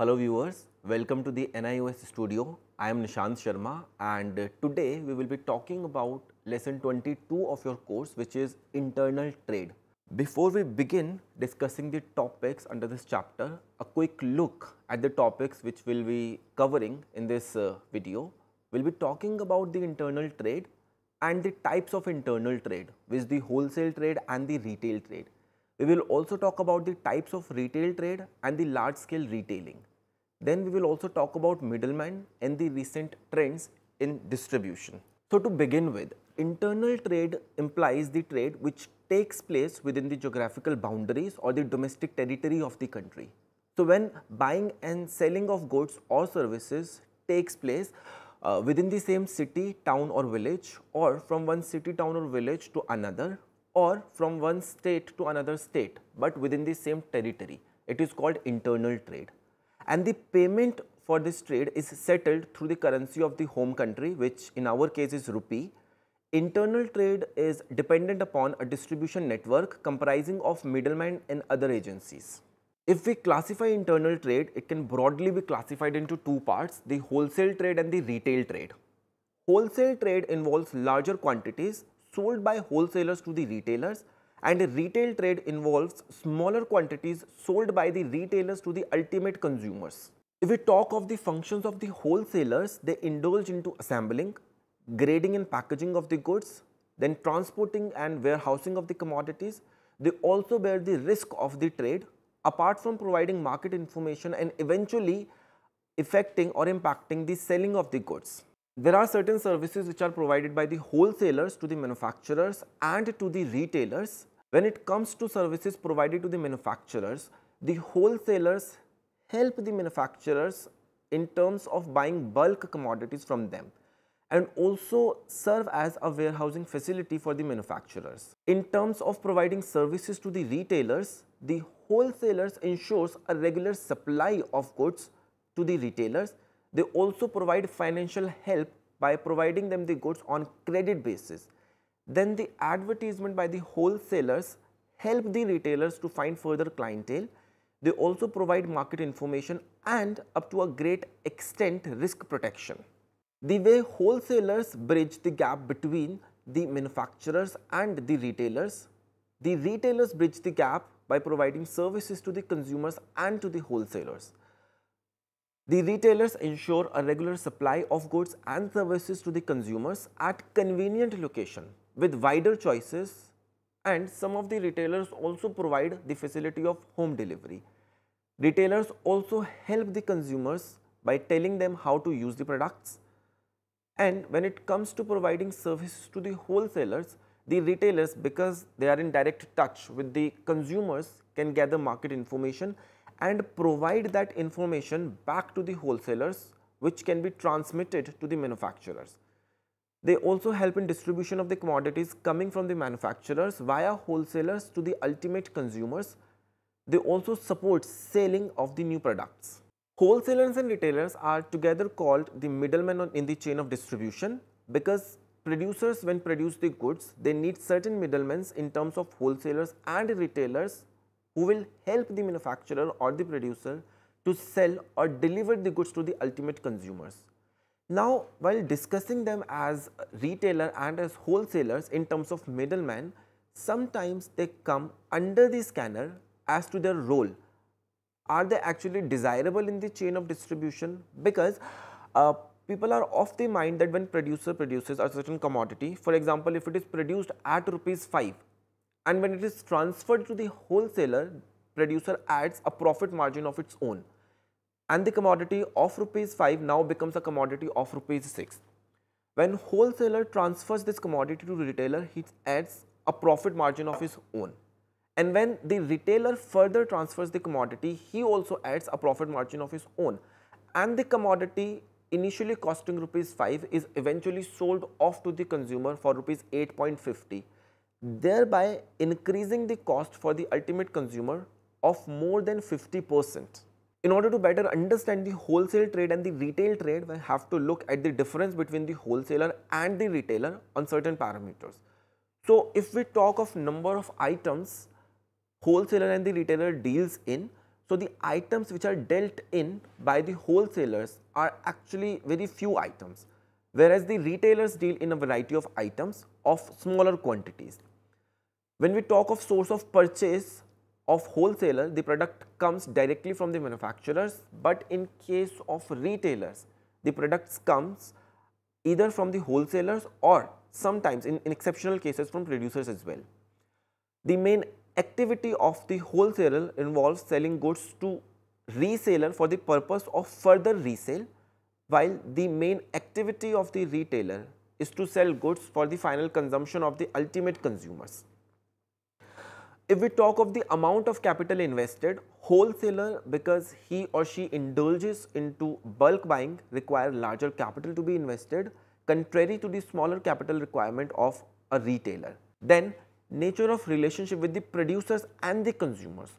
Hello viewers, welcome to the NIOS studio. I am Nishant Sharma and uh, today we will be talking about lesson 22 of your course which is internal trade. Before we begin discussing the topics under this chapter, a quick look at the topics which we'll be covering in this uh, video. We'll be talking about the internal trade and the types of internal trade which is the wholesale trade and the retail trade. We will also talk about the types of retail trade and the large scale retailing. Then we will also talk about middleman and the recent trends in distribution. So to begin with, internal trade implies the trade which takes place within the geographical boundaries or the domestic territory of the country. So when buying and selling of goods or services takes place uh, within the same city, town or village or from one city, town or village to another or from one state to another state but within the same territory. It is called internal trade and the payment for this trade is settled through the currency of the home country which in our case is rupee. Internal trade is dependent upon a distribution network comprising of middlemen and other agencies. If we classify internal trade, it can broadly be classified into two parts, the wholesale trade and the retail trade. Wholesale trade involves larger quantities sold by wholesalers to the retailers and retail trade involves smaller quantities sold by the retailers to the ultimate consumers. If we talk of the functions of the wholesalers, they indulge into assembling, grading and packaging of the goods, then transporting and warehousing of the commodities. They also bear the risk of the trade apart from providing market information and eventually affecting or impacting the selling of the goods. There are certain services which are provided by the wholesalers to the manufacturers and to the retailers when it comes to services provided to the manufacturers, the wholesalers help the manufacturers in terms of buying bulk commodities from them and also serve as a warehousing facility for the manufacturers. In terms of providing services to the retailers, the wholesalers ensures a regular supply of goods to the retailers. They also provide financial help by providing them the goods on credit basis then the advertisement by the wholesalers help the retailers to find further clientele. They also provide market information and up to a great extent risk protection. The way wholesalers bridge the gap between the manufacturers and the retailers, the retailers bridge the gap by providing services to the consumers and to the wholesalers. The retailers ensure a regular supply of goods and services to the consumers at convenient location with wider choices and some of the retailers also provide the facility of home delivery. Retailers also help the consumers by telling them how to use the products. And when it comes to providing services to the wholesalers, the retailers, because they are in direct touch with the consumers, can gather market information and provide that information back to the wholesalers, which can be transmitted to the manufacturers. They also help in distribution of the commodities coming from the manufacturers via wholesalers to the ultimate consumers. They also support selling of the new products. Wholesalers and retailers are together called the middlemen in the chain of distribution because producers when produce the goods, they need certain middlemen in terms of wholesalers and retailers who will help the manufacturer or the producer to sell or deliver the goods to the ultimate consumers. Now, while discussing them as retailer and as wholesalers in terms of middlemen, sometimes they come under the scanner as to their role. Are they actually desirable in the chain of distribution? Because uh, people are of the mind that when producer produces a certain commodity, for example, if it is produced at rupees 5 and when it is transferred to the wholesaler, producer adds a profit margin of its own and the commodity of rupees 5 now becomes a commodity of rupees 6. When wholesaler transfers this commodity to retailer, he adds a profit margin of his own. And when the retailer further transfers the commodity, he also adds a profit margin of his own. And the commodity initially costing rupees 5 is eventually sold off to the consumer for rupees 8.50 thereby increasing the cost for the ultimate consumer of more than 50 percent. In order to better understand the wholesale trade and the retail trade, we have to look at the difference between the wholesaler and the retailer on certain parameters. So if we talk of number of items wholesaler and the retailer deals in, so the items which are dealt in by the wholesalers are actually very few items, whereas the retailers deal in a variety of items of smaller quantities. When we talk of source of purchase, of wholesaler, the product comes directly from the manufacturers, but in case of retailers, the products comes either from the wholesalers or sometimes in, in exceptional cases from producers as well. The main activity of the wholesaler involves selling goods to reseller for the purpose of further resale while the main activity of the retailer is to sell goods for the final consumption of the ultimate consumers. If we talk of the amount of capital invested, wholesaler because he or she indulges into bulk buying require larger capital to be invested contrary to the smaller capital requirement of a retailer. Then nature of relationship with the producers and the consumers.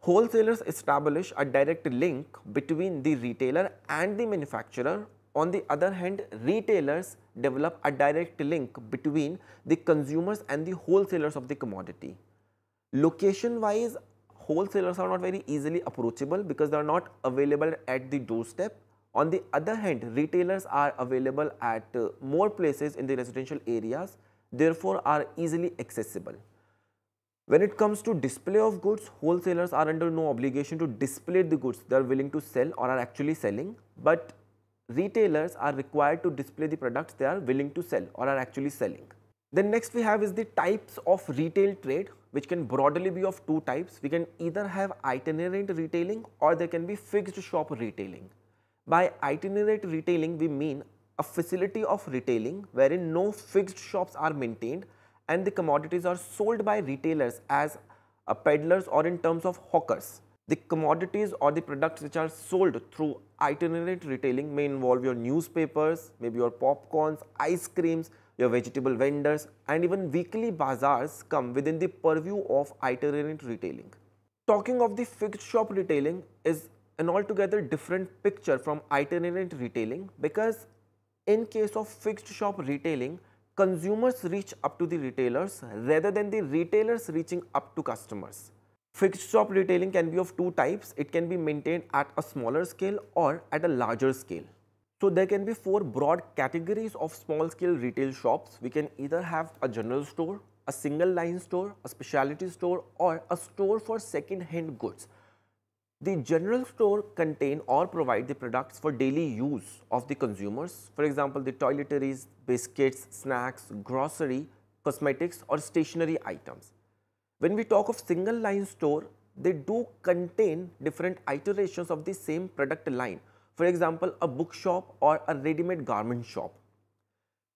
Wholesalers establish a direct link between the retailer and the manufacturer. On the other hand, retailers develop a direct link between the consumers and the wholesalers of the commodity. Location wise, wholesalers are not very easily approachable because they are not available at the doorstep. On the other hand, retailers are available at uh, more places in the residential areas, therefore are easily accessible. When it comes to display of goods, wholesalers are under no obligation to display the goods they are willing to sell or are actually selling, but retailers are required to display the products they are willing to sell or are actually selling. Then next we have is the types of retail trade which can broadly be of two types. We can either have itinerant retailing or there can be fixed shop retailing. By itinerant retailing, we mean a facility of retailing wherein no fixed shops are maintained and the commodities are sold by retailers as uh, peddlers or in terms of hawkers. The commodities or the products which are sold through itinerant retailing may involve your newspapers, maybe your popcorns, ice creams, your vegetable vendors and even weekly bazaars come within the purview of itinerant retailing. Talking of the fixed shop retailing is an altogether different picture from itinerant retailing because in case of fixed shop retailing, consumers reach up to the retailers rather than the retailers reaching up to customers. Fixed shop retailing can be of two types. It can be maintained at a smaller scale or at a larger scale. So there can be four broad categories of small scale retail shops. We can either have a general store, a single line store, a specialty store or a store for second hand goods. The general store contain or provide the products for daily use of the consumers. For example, the toiletries, biscuits, snacks, grocery, cosmetics or stationery items. When we talk of single line store, they do contain different iterations of the same product line for example, a bookshop or a ready-made garment shop.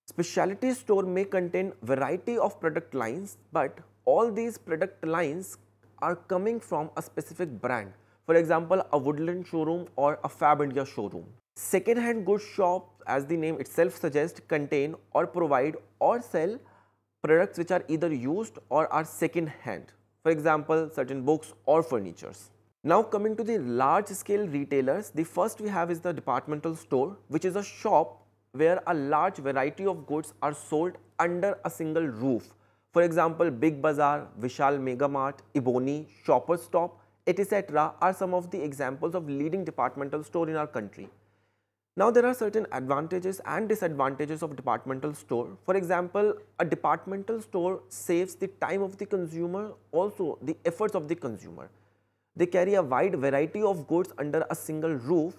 Specialty store may contain variety of product lines, but all these product lines are coming from a specific brand. For example, a Woodland showroom or a Fab India showroom. Second-hand goods shop, as the name itself suggests, contain or provide or sell products which are either used or are second-hand. For example, certain books or furnitures. Now coming to the large scale retailers, the first we have is the departmental store which is a shop where a large variety of goods are sold under a single roof. For example, Big Bazaar, Vishal Mega Mart, Ebony, Shoppers Stop, etc. are some of the examples of leading departmental store in our country. Now there are certain advantages and disadvantages of departmental store. For example, a departmental store saves the time of the consumer, also the efforts of the consumer. They carry a wide variety of goods under a single roof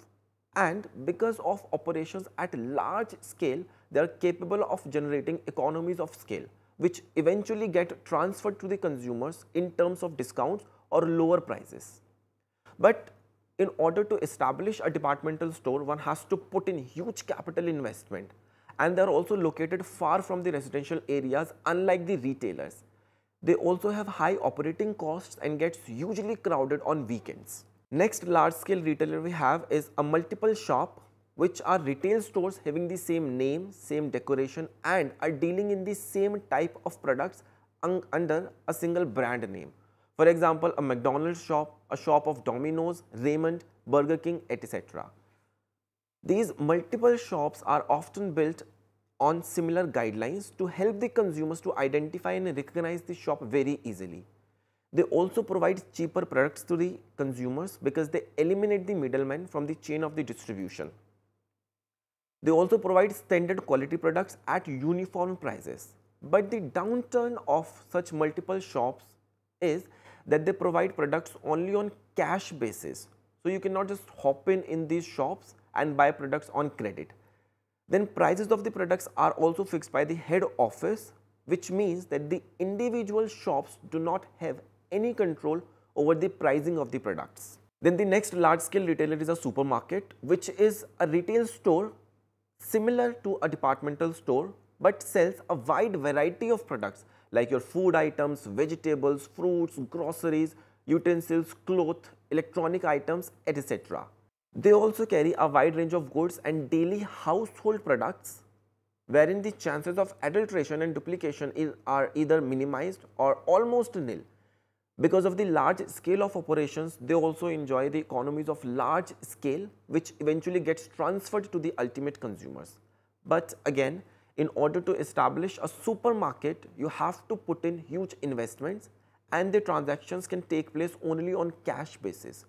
and because of operations at large scale, they are capable of generating economies of scale which eventually get transferred to the consumers in terms of discounts or lower prices. But in order to establish a departmental store, one has to put in huge capital investment and they are also located far from the residential areas unlike the retailers. They also have high operating costs and gets hugely crowded on weekends. Next large scale retailer we have is a multiple shop which are retail stores having the same name, same decoration and are dealing in the same type of products under a single brand name. For example, a McDonald's shop, a shop of Domino's, Raymond, Burger King, etc. These multiple shops are often built on similar guidelines to help the consumers to identify and recognize the shop very easily. They also provide cheaper products to the consumers because they eliminate the middleman from the chain of the distribution. They also provide standard quality products at uniform prices. But the downturn of such multiple shops is that they provide products only on cash basis. So you cannot just hop in in these shops and buy products on credit. Then prices of the products are also fixed by the head office which means that the individual shops do not have any control over the pricing of the products. Then the next large scale retailer is a supermarket which is a retail store similar to a departmental store but sells a wide variety of products like your food items, vegetables, fruits, groceries, utensils, cloth, electronic items, etc. They also carry a wide range of goods and daily household products wherein the chances of adulteration and duplication is, are either minimized or almost nil. Because of the large scale of operations, they also enjoy the economies of large scale which eventually gets transferred to the ultimate consumers. But again, in order to establish a supermarket, you have to put in huge investments and the transactions can take place only on cash basis.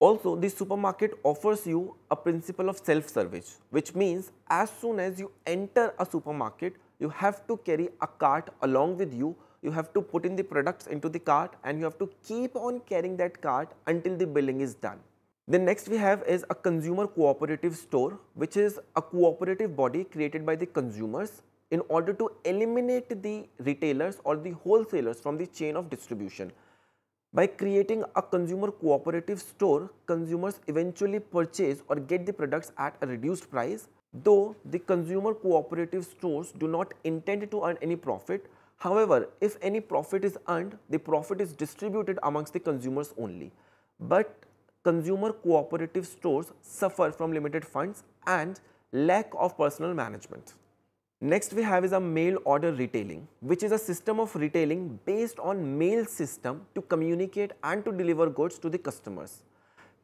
Also, the supermarket offers you a principle of self-service, which means as soon as you enter a supermarket, you have to carry a cart along with you, you have to put in the products into the cart and you have to keep on carrying that cart until the billing is done. The next we have is a consumer cooperative store, which is a cooperative body created by the consumers in order to eliminate the retailers or the wholesalers from the chain of distribution. By creating a consumer cooperative store, consumers eventually purchase or get the products at a reduced price. Though the consumer cooperative stores do not intend to earn any profit, however, if any profit is earned, the profit is distributed amongst the consumers only. But consumer cooperative stores suffer from limited funds and lack of personal management. Next we have is a mail order retailing, which is a system of retailing based on mail system to communicate and to deliver goods to the customers.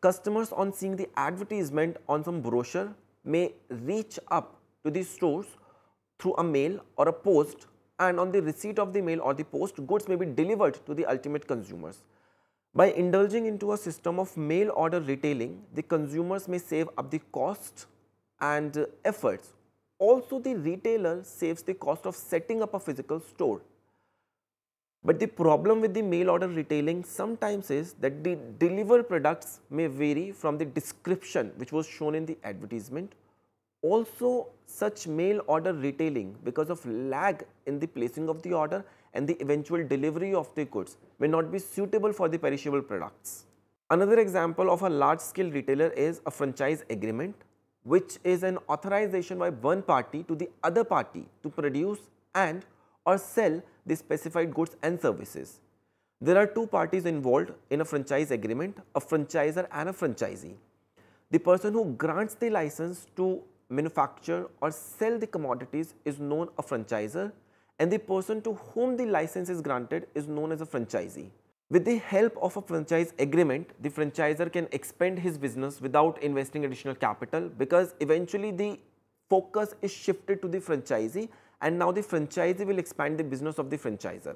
Customers on seeing the advertisement on some brochure may reach up to the stores through a mail or a post and on the receipt of the mail or the post, goods may be delivered to the ultimate consumers. By indulging into a system of mail order retailing, the consumers may save up the cost and efforts also the retailer saves the cost of setting up a physical store. But the problem with the mail order retailing sometimes is that the delivered products may vary from the description which was shown in the advertisement. Also such mail order retailing because of lag in the placing of the order and the eventual delivery of the goods may not be suitable for the perishable products. Another example of a large scale retailer is a franchise agreement which is an authorization by one party to the other party to produce and or sell the specified goods and services. There are two parties involved in a franchise agreement, a franchisor and a franchisee. The person who grants the license to manufacture or sell the commodities is known a franchisor and the person to whom the license is granted is known as a franchisee. With the help of a franchise agreement, the franchisor can expand his business without investing additional capital because eventually the focus is shifted to the franchisee and now the franchisee will expand the business of the franchisor.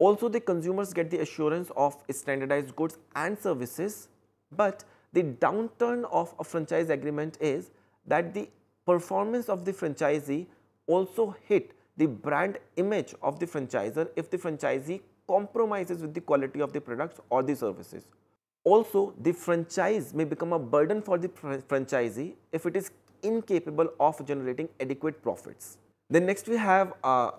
Also, the consumers get the assurance of standardized goods and services, but the downturn of a franchise agreement is that the performance of the franchisee also hit the brand image of the franchisor if the franchisee compromises with the quality of the products or the services. Also, the franchise may become a burden for the fr franchisee if it is incapable of generating adequate profits. Then next we have uh,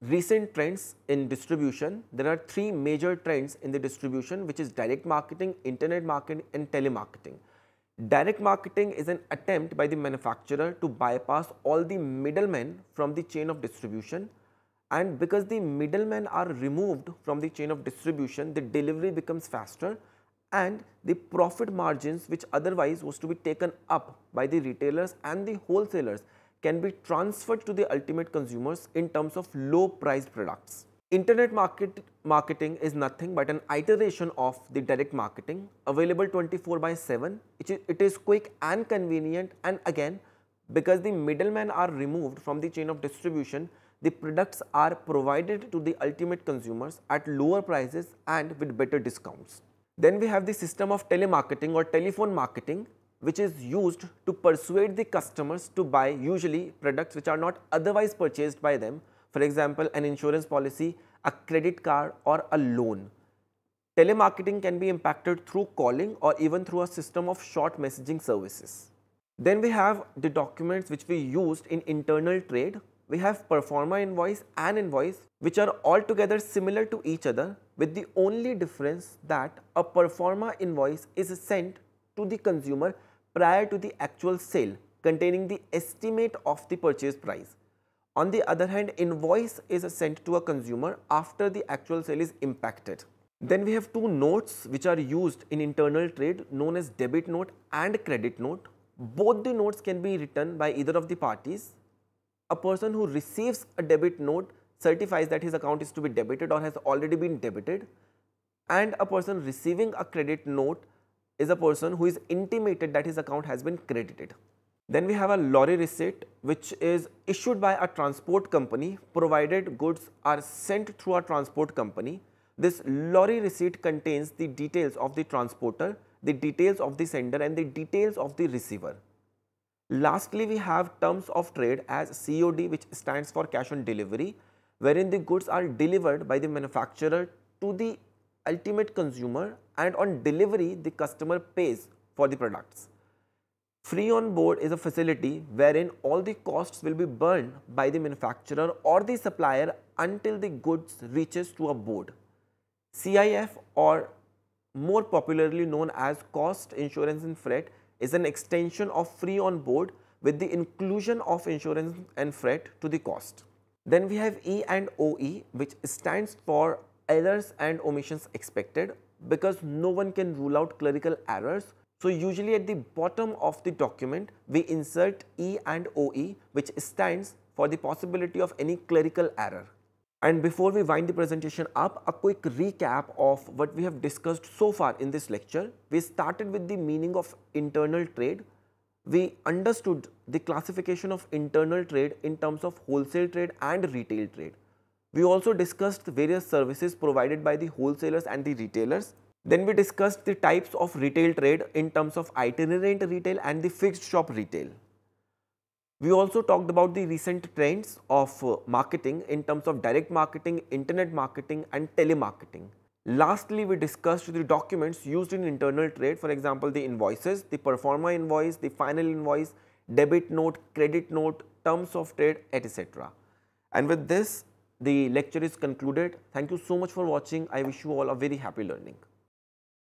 recent trends in distribution. There are three major trends in the distribution which is direct marketing, internet marketing and telemarketing. Direct marketing is an attempt by the manufacturer to bypass all the middlemen from the chain of distribution and because the middlemen are removed from the chain of distribution, the delivery becomes faster and the profit margins which otherwise was to be taken up by the retailers and the wholesalers can be transferred to the ultimate consumers in terms of low priced products. Internet market marketing is nothing but an iteration of the direct marketing available 24 by 7. it is quick and convenient and again because the middlemen are removed from the chain of distribution the products are provided to the ultimate consumers at lower prices and with better discounts. Then we have the system of telemarketing or telephone marketing which is used to persuade the customers to buy usually products which are not otherwise purchased by them. For example, an insurance policy, a credit card or a loan. Telemarketing can be impacted through calling or even through a system of short messaging services. Then we have the documents which we used in internal trade we have performer invoice and invoice which are altogether similar to each other with the only difference that a performer invoice is sent to the consumer prior to the actual sale containing the estimate of the purchase price. On the other hand, invoice is sent to a consumer after the actual sale is impacted. Then we have two notes which are used in internal trade known as debit note and credit note. Both the notes can be written by either of the parties a person who receives a debit note certifies that his account is to be debited or has already been debited and a person receiving a credit note is a person who is intimated that his account has been credited. Then we have a lorry receipt which is issued by a transport company provided goods are sent through a transport company. This lorry receipt contains the details of the transporter, the details of the sender and the details of the receiver. Lastly, we have terms of trade as COD which stands for cash on delivery wherein the goods are delivered by the manufacturer to the ultimate consumer and on delivery the customer pays for the products. Free on board is a facility wherein all the costs will be borne by the manufacturer or the supplier until the goods reaches to a board. CIF or more popularly known as cost insurance and freight is an extension of free on board with the inclusion of insurance and freight to the cost. Then we have E and OE which stands for errors and omissions expected because no one can rule out clerical errors. So usually at the bottom of the document we insert E and OE which stands for the possibility of any clerical error. And before we wind the presentation up, a quick recap of what we have discussed so far in this lecture. We started with the meaning of internal trade. We understood the classification of internal trade in terms of wholesale trade and retail trade. We also discussed the various services provided by the wholesalers and the retailers. Then we discussed the types of retail trade in terms of itinerant retail and the fixed shop retail. We also talked about the recent trends of uh, marketing in terms of direct marketing, internet marketing and telemarketing. Lastly, we discussed the documents used in internal trade, for example, the invoices, the performer invoice, the final invoice, debit note, credit note, terms of trade, etc. And with this, the lecture is concluded. Thank you so much for watching. I wish you all a very happy learning.